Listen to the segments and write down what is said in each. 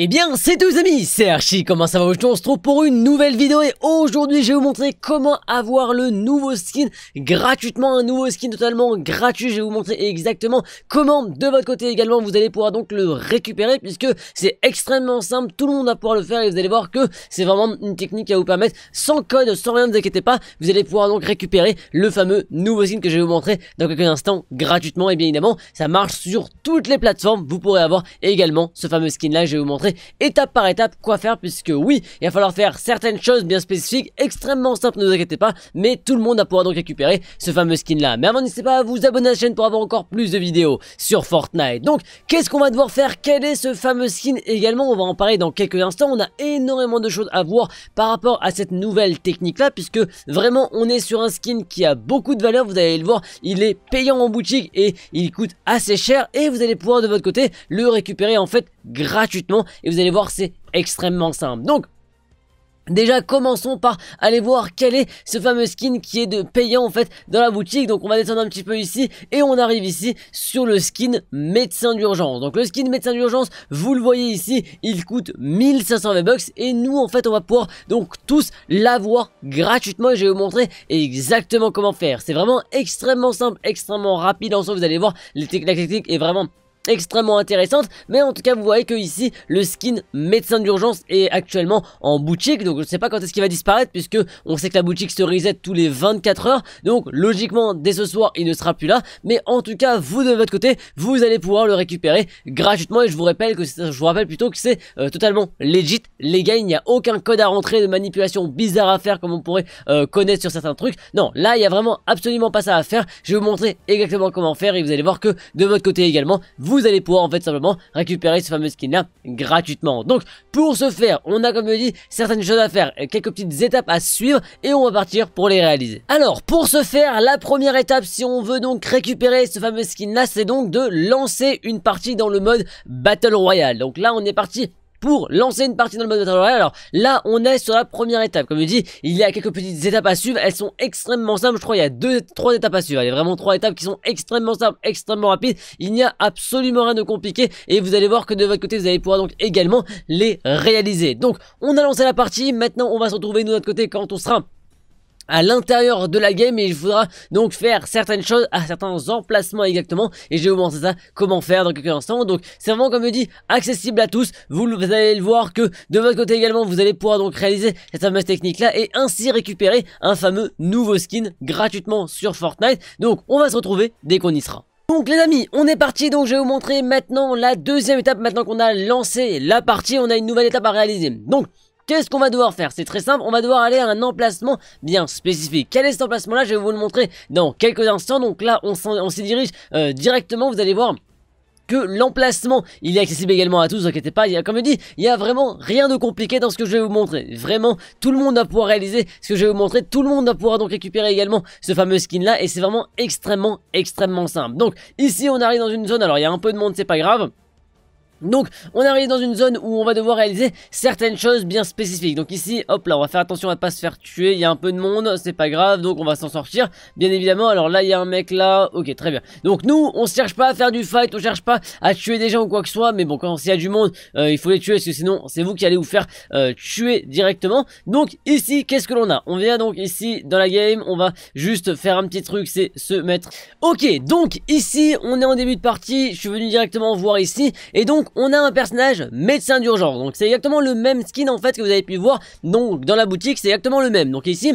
Et eh bien, c'est les amis, c'est Archie, comment ça va aujourd'hui On se retrouve pour une nouvelle vidéo et aujourd'hui je vais vous montrer comment avoir le nouveau skin gratuitement, un nouveau skin totalement gratuit. Je vais vous montrer exactement comment de votre côté également vous allez pouvoir donc le récupérer puisque c'est extrêmement simple, tout le monde va pouvoir le faire et vous allez voir que c'est vraiment une technique qui va vous permettre sans code, sans rien, ne vous inquiétez pas, vous allez pouvoir donc récupérer le fameux nouveau skin que je vais vous montrer dans quelques instants gratuitement et bien évidemment ça marche sur toutes les plateformes, vous pourrez avoir également ce fameux skin là, je vais vous montrer étape par étape quoi faire puisque oui, il va falloir faire certaines choses bien spécifiques, extrêmement simples, ne vous inquiétez pas, mais tout le monde va pouvoir donc récupérer ce fameux skin là. Mais avant, n'hésitez pas à vous abonner à la chaîne pour avoir encore plus de vidéos sur Fortnite. Donc, qu'est-ce qu'on va devoir faire Quel est ce fameux skin également On va en parler dans quelques instants, on a énormément de choses à voir par rapport à cette nouvelle technique là puisque vraiment on est sur un skin qui a beaucoup de valeur, vous allez le voir, il est payant en boutique et il coûte assez cher et vous allez pouvoir de votre côté le récupérer en fait gratuitement. Et vous allez voir, c'est extrêmement simple. Donc, Déjà, commençons par aller voir quel est ce fameux skin qui est de payant en fait dans la boutique. Donc on va descendre un petit peu ici et on arrive ici sur le skin médecin d'urgence. Donc le skin médecin d'urgence, vous le voyez ici, il coûte 1500 V-Bucks et nous en fait on va pouvoir donc tous l'avoir gratuitement. Et je vais vous montrer exactement comment faire. C'est vraiment extrêmement simple, extrêmement rapide. En soi, vous allez voir, la technique est vraiment extrêmement intéressante. Mais en tout cas, vous voyez que ici, le skin médecin d'urgence est actuellement en boutique. Donc, je sais pas quand est-ce qu'il va disparaître, puisque on sait que la boutique se reset tous les 24 heures. Donc, logiquement, dès ce soir, il ne sera plus là. Mais en tout cas, vous de votre côté, vous allez pouvoir le récupérer gratuitement. Et je vous rappelle que je vous rappelle plutôt que c'est euh, totalement legit. Les gars, il n'y a aucun code à rentrer de manipulation bizarre à faire comme on pourrait euh, connaître sur certains trucs. Non, là, il y a vraiment absolument pas ça à faire. Je vais vous montrer exactement comment faire et vous allez voir que de votre côté également, vous vous allez pouvoir en fait simplement récupérer ce fameux skin là gratuitement. Donc pour ce faire, on a comme je dis certaines choses à faire, euh, quelques petites étapes à suivre et on va partir pour les réaliser. Alors pour ce faire, la première étape si on veut donc récupérer ce fameux skin là, c'est donc de lancer une partie dans le mode Battle Royale. Donc là on est parti pour lancer une partie dans le mode Battle Royale. Alors là, on est sur la première étape. Comme je dis, il y a quelques petites étapes à suivre. Elles sont extrêmement simples. Je crois il y a deux, trois étapes à suivre. Il y a vraiment trois étapes qui sont extrêmement simples, extrêmement rapides. Il n'y a absolument rien de compliqué. Et vous allez voir que de votre côté, vous allez pouvoir donc également les réaliser. Donc, on a lancé la partie. Maintenant, on va se retrouver de notre côté quand on sera à l'intérieur de la game et il faudra donc faire certaines choses à certains emplacements exactement et je vais vous montrer ça comment faire dans quelques instants donc c'est vraiment comme je dis accessible à tous vous, allez le voir que de votre côté également vous allez pouvoir donc réaliser cette fameuse technique là et ainsi récupérer un fameux nouveau skin gratuitement sur Fortnite donc on va se retrouver dès qu'on y sera donc les amis, on est parti, donc je vais vous montrer maintenant la deuxième étape, maintenant qu'on a lancé la partie, on a une nouvelle étape à réaliser. Donc Qu'est-ce qu'on va devoir faire C'est très simple, on va devoir aller à un emplacement bien spécifique. Quel est cet emplacement-là Je vais vous le montrer dans quelques instants. Donc là, on s'y dirige euh, directement, vous allez voir que l'emplacement il est accessible également à tous, Ne vous inquiétez pas, il a, comme je dis, il y a vraiment rien de compliqué dans ce que je vais vous montrer, vraiment tout le monde va pouvoir réaliser ce que je vais vous montrer, tout le monde va pouvoir donc récupérer également ce fameux skin là et c'est vraiment extrêmement extrêmement simple, donc ici on arrive dans une zone, alors il y a un peu de monde c'est pas grave, donc on arrive dans une zone où on va devoir réaliser certaines choses bien spécifiques Donc ici hop là on va faire attention à pas se faire tuer Il y a un peu de monde c'est pas grave donc on va s'en sortir bien évidemment Alors là il y a un mec là ok très bien Donc nous on cherche pas à faire du fight on cherche pas à tuer des gens ou quoi que ce soit Mais bon quand il y a du monde euh, il faut les tuer parce que sinon c'est vous qui allez vous faire euh, tuer directement Donc ici qu'est-ce que l'on a On vient donc ici dans la game on va juste faire un petit truc c'est se mettre Ok donc ici on est en début de partie je suis venu directement voir ici Et donc on a un personnage médecin d'urgence. Donc c'est exactement le même skin en fait que vous avez pu voir. Donc dans la boutique, c'est exactement le même. Donc ici,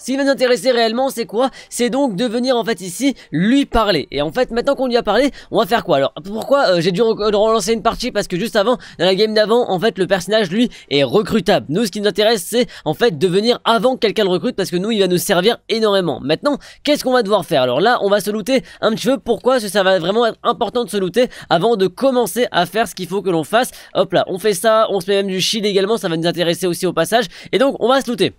ce qui va nous intéresser réellement, c'est quoi C'est donc de venir en fait ici lui parler. Et en fait, maintenant qu'on lui a parlé, on va faire quoi Alors, pourquoi euh, j'ai dû relancer une partie Parce que juste avant, dans la game d'avant, en fait, le personnage, lui, est recrutable. Nous, ce qui nous intéresse, c'est en fait de venir avant que quelqu'un le recrute parce que nous, il va nous servir énormément. Maintenant, qu'est-ce qu'on va devoir faire Alors là, on va se looter un petit peu. Pourquoi Parce que ça va vraiment être important de se looter avant de commencer à faire ce qu'il faut que l'on fasse. Hop là, on fait ça, on se met même du shield également, ça va nous intéresser aussi au passage. Et donc, on va se looter.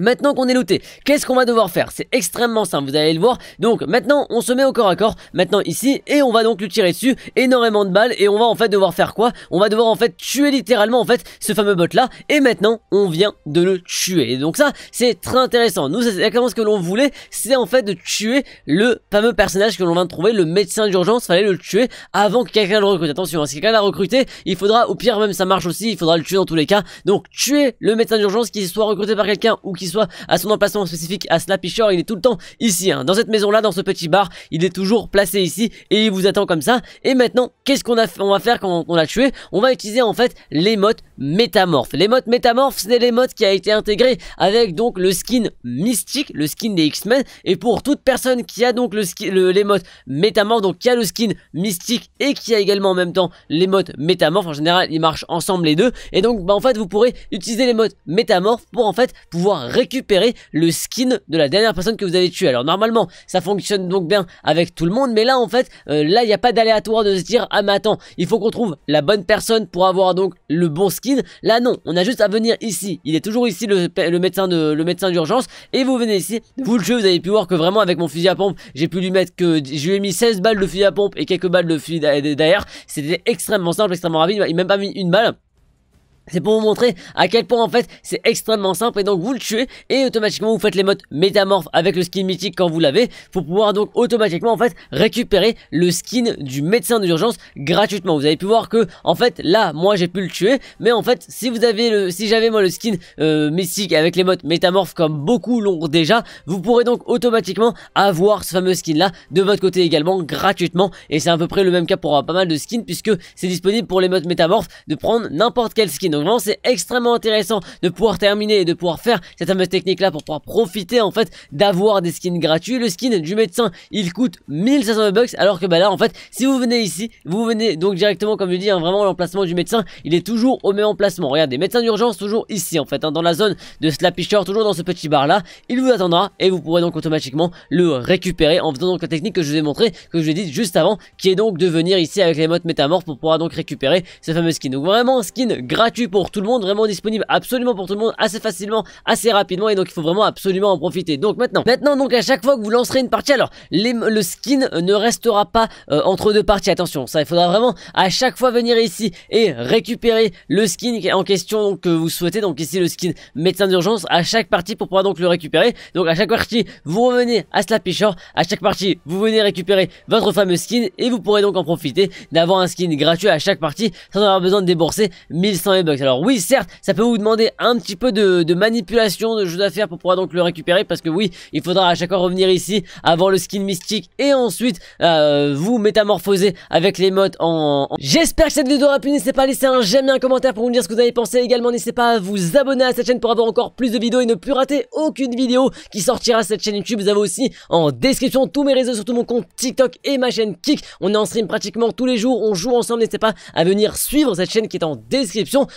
Maintenant qu'on est looté, qu'est-ce qu'on va devoir faire C'est extrêmement simple, vous allez le voir. Donc maintenant, on se met au corps à corps, maintenant ici, et on va donc lui tirer dessus énormément de balles, et on va en fait devoir faire quoi On va devoir en fait tuer littéralement en fait ce fameux bot là, et maintenant, on vient de le tuer. Et donc ça, c'est très intéressant. Nous, c'est exactement ce que l'on voulait, c'est en fait de tuer le fameux personnage que l'on vient de trouver, le médecin d'urgence, fallait le tuer avant que quelqu'un le recrute. Attention, hein, si quelqu'un l'a recruté, il faudra, au pire même ça marche aussi, il faudra le tuer dans tous les cas. Donc tuer le médecin d'urgence, qu'il soit recruté par quelqu'un ou qu'il soit à son emplacement spécifique à Shore il est tout le temps ici, hein. dans cette maison là, dans ce petit bar, il est toujours placé ici et il vous attend comme ça. Et maintenant, qu'est-ce qu'on va faire quand on, l'a tué On va utiliser en fait les métamorphes. Les modes métamorphes, c'est les modes qui a été intégré avec donc le skin mystique, le skin des X-Men. Et pour toute personne qui a donc le, les modes métamorphes, donc qui a le skin mystique et qui a également en même temps les modes métamorphes, en général, ils marchent ensemble les deux. Et donc, bah, en fait, vous pourrez utiliser les modes métamorphes pour en fait pouvoir récupérer le skin de la dernière personne que vous avez tué Alors, normalement, ça fonctionne donc bien avec tout le monde, mais là, en fait, euh, là, il n'y a pas d'aléatoire de se dire, ah, mais attends, il faut qu'on trouve la bonne personne pour avoir donc le bon skin Là non, on a juste à venir ici. Il est toujours ici le, médecin de le médecin d'urgence et vous venez ici. Vous le jeu, vous avez pu voir que vraiment avec mon fusil à pompe, j'ai pu lui mettre que je lui ai mis 16 balles de fusil à pompe et quelques balles de fusil d'air. C'était extrêmement simple, extrêmement rapide. Il m'a même pas mis une balle. C'est pour vous montrer à quel point en fait c'est extrêmement simple et donc vous le tuez et automatiquement vous faites les modes métamorphes avec le skin mythique quand vous l'avez pour pouvoir donc automatiquement en fait récupérer le skin du médecin d'urgence gratuitement. Vous avez pu voir que en fait là moi j'ai pu le tuer mais en fait si vous avez le si j'avais moi le skin euh, mythique avec les modes métamorphes comme beaucoup l'ont déjà vous pourrez donc automatiquement avoir ce fameux skin là de votre côté également gratuitement et c'est à peu près le même cas pour pas mal de skins puisque c'est disponible pour les modes métamorphes de prendre n'importe quel skin. Donc vraiment c'est extrêmement intéressant de pouvoir terminer et de pouvoir faire cette fameuse technique là pour pouvoir profiter en fait d'avoir des skins gratuits. Le skin du médecin il coûte 1500 bucks alors que bah là en fait si vous venez ici vous venez donc directement comme je dis hein, vraiment l'emplacement du médecin il est toujours au même emplacement. Regardez médecin d'urgence toujours ici en fait hein, dans la zone de Shore toujours dans ce petit bar là il vous attendra et vous pourrez donc automatiquement le récupérer en faisant donc la technique que je vous ai montré que je vous ai dit juste avant qui est donc de venir ici avec les modes métamorphes pour pouvoir donc récupérer ce fameux skin. Donc vraiment skin gratuit pour tout le monde, vraiment disponible absolument pour tout le monde, assez facilement, assez rapidement, et donc il faut vraiment absolument en profiter. Donc maintenant, maintenant donc à chaque fois que vous lancerez une partie, alors le skin ne restera pas euh, entre deux parties, attention, ça il faudra vraiment à chaque fois venir ici et récupérer le skin en question que vous souhaitez, donc ici le skin médecin d'urgence, à chaque partie pour pouvoir donc le récupérer. Donc à chaque partie, vous revenez à Shore à chaque partie, vous venez récupérer votre fameux skin, et vous pourrez donc en profiter d'avoir un skin gratuit à chaque partie, sans avoir besoin de débourser 1100 eb alors oui, certes, ça peut vous demander un petit peu de, manipulation, de jeu d'affaires pour pouvoir donc le récupérer, parce que oui, il faudra à chaque fois revenir ici, avoir le skin mystique, et ensuite euh, vous métamorphoser avec les modes en... J'espère que cette vidéo aura plu, n'hésitez pas à laisser un j'aime et un commentaire pour me dire ce que vous avez pensé, également n'hésitez pas à vous abonner à cette chaîne pour avoir encore plus de vidéos et ne plus rater aucune vidéo qui sortira cette chaîne YouTube. Vous avez aussi en description tous mes réseaux, surtout mon compte TikTok et ma chaîne Kik. On est en stream pratiquement tous les jours, on joue ensemble, n'hésitez pas à venir suivre cette chaîne qui est en description